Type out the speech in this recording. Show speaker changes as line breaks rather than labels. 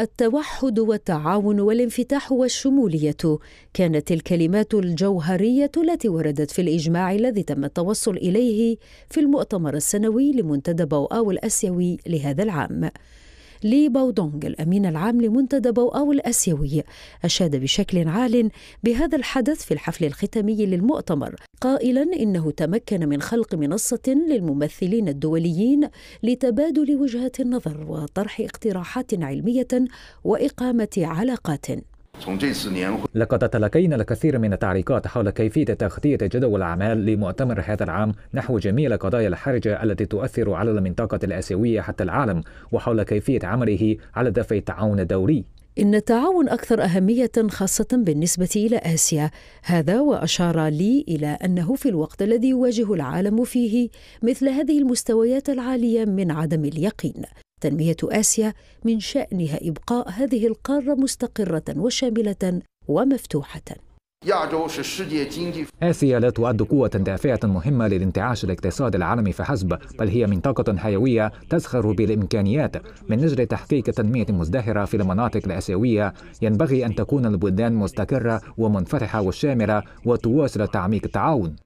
التوحد والتعاون والانفتاح والشموليه كانت الكلمات الجوهريه التي وردت في الاجماع الذي تم التوصل اليه في المؤتمر السنوي لمنتدى بوآو الاسيوي لهذا العام لي باودونغ الأمين العام لمنتدى بوآو الأسيوي أشاد بشكل عال بهذا الحدث في الحفل الختامي للمؤتمر قائلا إنه تمكن من خلق منصة للممثلين الدوليين لتبادل وجهات النظر وطرح اقتراحات علمية وإقامة علاقات
لقد تلقينا الكثير من التعليقات حول كيفية تغطية جدول الأعمال لمؤتمر هذا العام نحو جميع القضايا الحرجة التي تؤثر على المنطقة الآسيوية حتى العالم وحول كيفية عمله على دفع التعاون الدولي
إن التعاون أكثر أهمية خاصة بالنسبة إلى آسيا، هذا وأشار لي إلى أنه في الوقت الذي يواجه العالم فيه مثل هذه المستويات العالية من عدم اليقين، تنمية آسيا من شأنها إبقاء هذه القارة مستقرة وشاملة ومفتوحة
آسيا لا تعد قوة دافعة مهمة للانتعاش الاقتصاد العالمي فحسب بل هي منطقة حيوية تزخر بالإمكانيات من أجل تحقيق تنمية مزدهرة في المناطق الآسيوية ينبغي أن تكون البلدان مستقرة ومنفتحة وشاملة وتواصل تعميق التعاون